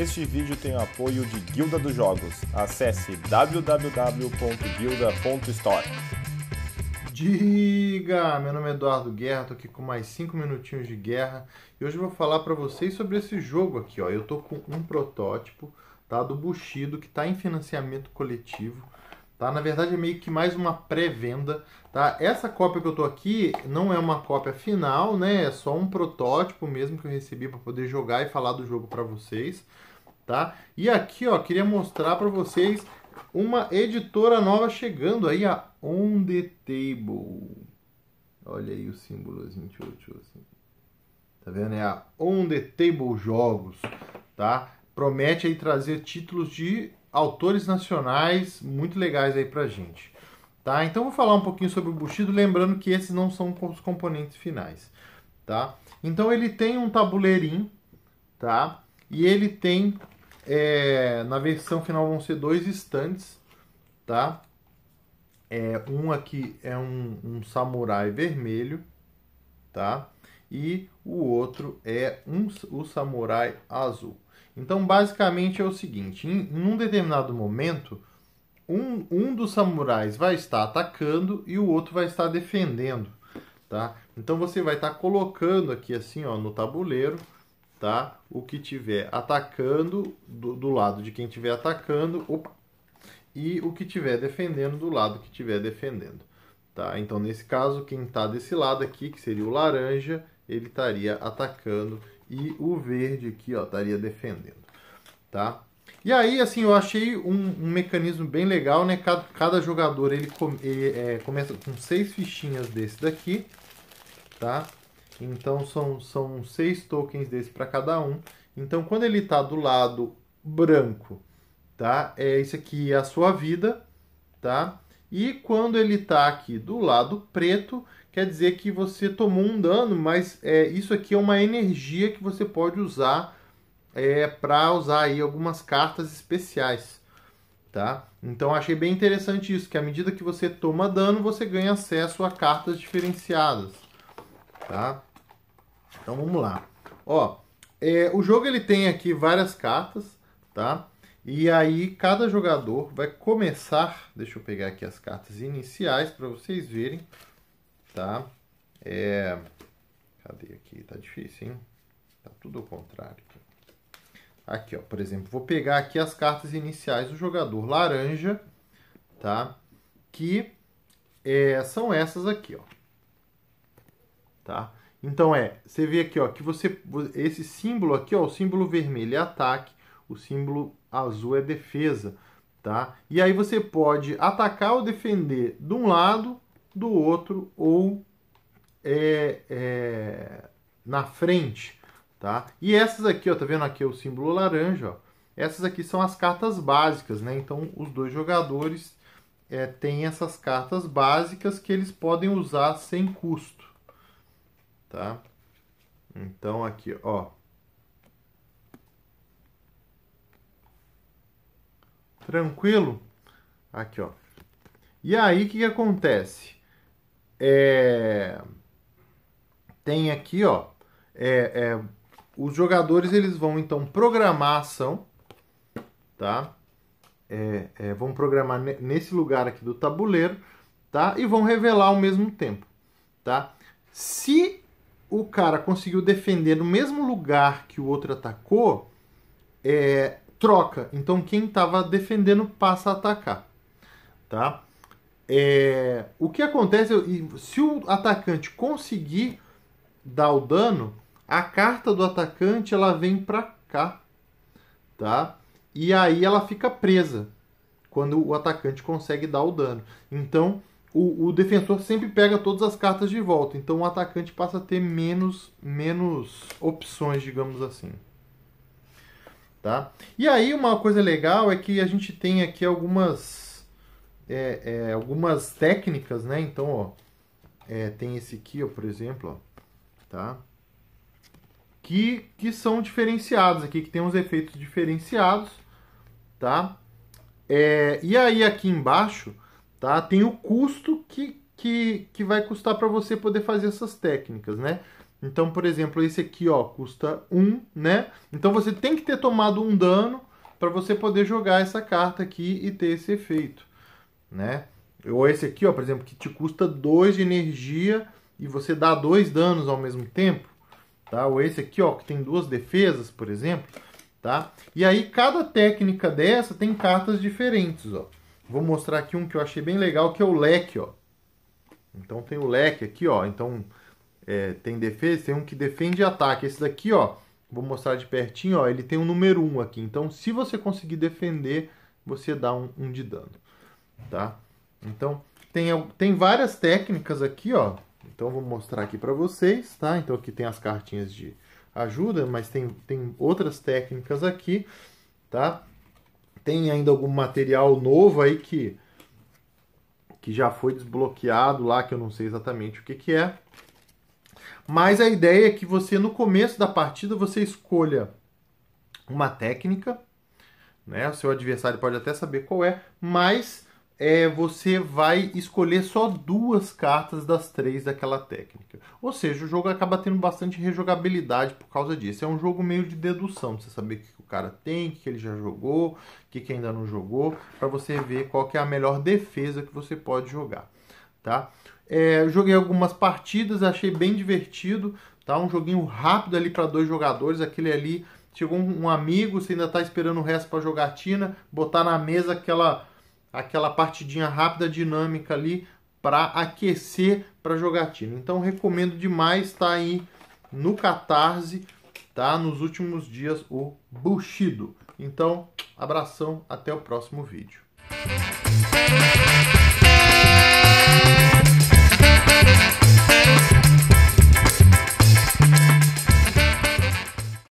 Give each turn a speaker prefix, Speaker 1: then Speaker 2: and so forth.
Speaker 1: Este vídeo tem o apoio de Guilda dos Jogos. Acesse www.guilda.store. Diga! Meu nome é Eduardo Guerra, tô aqui com mais 5 minutinhos de guerra e hoje eu vou falar para vocês sobre esse jogo aqui, ó. Eu tô com um protótipo, tá, do Bushido que está em financiamento coletivo Tá? Na verdade, é meio que mais uma pré-venda. Tá? Essa cópia que eu estou aqui não é uma cópia final, né? é só um protótipo mesmo que eu recebi para poder jogar e falar do jogo para vocês. Tá? E aqui, ó, queria mostrar para vocês uma editora nova chegando aí, a On The Table. Olha aí o símbolozinho, tio, assim. Tá vendo? É a On The Table Jogos, tá? Promete aí trazer títulos de autores nacionais muito legais aí pra gente. Tá? Então vou falar um pouquinho sobre o Bushido, lembrando que esses não são os componentes finais. Tá? Então ele tem um tabuleirinho, tá? E ele tem, é, na versão final vão ser dois estantes, tá? É, um aqui é um, um samurai vermelho, tá? E o outro é um, o samurai azul. Então, basicamente é o seguinte: em, em um determinado momento, um, um dos samurais vai estar atacando e o outro vai estar defendendo, tá? Então você vai estar colocando aqui assim, ó, no tabuleiro, tá? O que tiver atacando do, do lado de quem estiver atacando, opa, e o que tiver defendendo do lado que estiver defendendo, tá? Então nesse caso, quem está desse lado aqui, que seria o laranja, ele estaria atacando e o verde aqui, ó, estaria defendendo, tá? E aí, assim, eu achei um, um mecanismo bem legal, né? Cada, cada jogador, ele, com, ele é, começa com seis fichinhas desse daqui, tá? Então, são, são seis tokens desse para cada um. Então, quando ele está do lado branco, tá? É isso aqui é a sua vida, tá? E quando ele está aqui do lado preto, quer dizer que você tomou um dano, mas é, isso aqui é uma energia que você pode usar é, para usar aí algumas cartas especiais, tá? Então achei bem interessante isso, que à medida que você toma dano, você ganha acesso a cartas diferenciadas, tá? Então vamos lá. Ó, é, o jogo ele tem aqui várias cartas, tá? E aí cada jogador vai começar, deixa eu pegar aqui as cartas iniciais para vocês verem tá? É... Cadê aqui? Tá difícil, hein? Tá tudo ao contrário. Aqui, ó, por exemplo, vou pegar aqui as cartas iniciais do jogador laranja, tá? Que é, são essas aqui, ó. Tá? Então é, você vê aqui, ó, que você esse símbolo aqui, ó, o símbolo vermelho é ataque, o símbolo azul é defesa, tá? E aí você pode atacar ou defender de um lado do outro ou é, é, na frente, tá? E essas aqui, ó, tá vendo aqui o símbolo laranja, ó? Essas aqui são as cartas básicas, né? Então, os dois jogadores é, têm essas cartas básicas que eles podem usar sem custo, tá? Então, aqui, ó. Tranquilo? Aqui, ó. E aí, o que, que acontece? É, tem aqui, ó, é, é, os jogadores eles vão então programar a ação, tá? É, é vão programar nesse lugar aqui do tabuleiro, tá? E vão revelar ao mesmo tempo, tá? Se o cara conseguiu defender no mesmo lugar que o outro atacou, é, troca. Então quem estava defendendo passa a atacar, tá? É, o que acontece, se o atacante conseguir dar o dano, a carta do atacante ela vem para cá, tá? E aí ela fica presa quando o atacante consegue dar o dano. Então o, o defensor sempre pega todas as cartas de volta. Então o atacante passa a ter menos menos opções, digamos assim. Tá? E aí uma coisa legal é que a gente tem aqui algumas é, é, algumas técnicas, né? Então, ó, é, tem esse aqui, ó, por exemplo, ó, tá? Que, que são diferenciados aqui, que tem uns efeitos diferenciados, tá? É, e aí aqui embaixo, tá? Tem o custo que, que, que vai custar para você poder fazer essas técnicas, né? Então, por exemplo, esse aqui, ó, custa 1, um, né? Então você tem que ter tomado um dano para você poder jogar essa carta aqui e ter esse efeito né? Ou esse aqui, ó, por exemplo, que te custa 2 de energia e você dá dois danos ao mesmo tempo, tá? Ou esse aqui, ó, que tem duas defesas, por exemplo, tá? E aí cada técnica dessa tem cartas diferentes, ó. Vou mostrar aqui um que eu achei bem legal, que é o leque, ó. Então tem o leque aqui, ó. Então é, tem defesa, tem um que defende e ataque. Esse daqui, ó, vou mostrar de pertinho, ó, ele tem o um número 1 um aqui. Então se você conseguir defender, você dá um, um de dano tá? Então, tem, tem várias técnicas aqui, ó. Então, vou mostrar aqui para vocês, tá? Então, aqui tem as cartinhas de ajuda, mas tem, tem outras técnicas aqui, tá? Tem ainda algum material novo aí que, que já foi desbloqueado lá, que eu não sei exatamente o que, que é. Mas a ideia é que você, no começo da partida, você escolha uma técnica, né? O seu adversário pode até saber qual é, mas é, você vai escolher só duas cartas das três daquela técnica. Ou seja, o jogo acaba tendo bastante rejogabilidade por causa disso. É um jogo meio de dedução, você saber o que o cara tem, o que ele já jogou, o que ainda não jogou, para você ver qual é a melhor defesa que você pode jogar. Tá? É, joguei algumas partidas, achei bem divertido, tá? Um joguinho rápido ali para dois jogadores, aquele ali chegou um, amigo, você ainda está esperando o resto para jogatina, botar na mesa aquela aquela partidinha rápida, dinâmica ali para aquecer para jogatina. Então recomendo demais estar tá aí no Catarse, tá? Nos últimos dias o Bushido. Então, abração, até o próximo vídeo.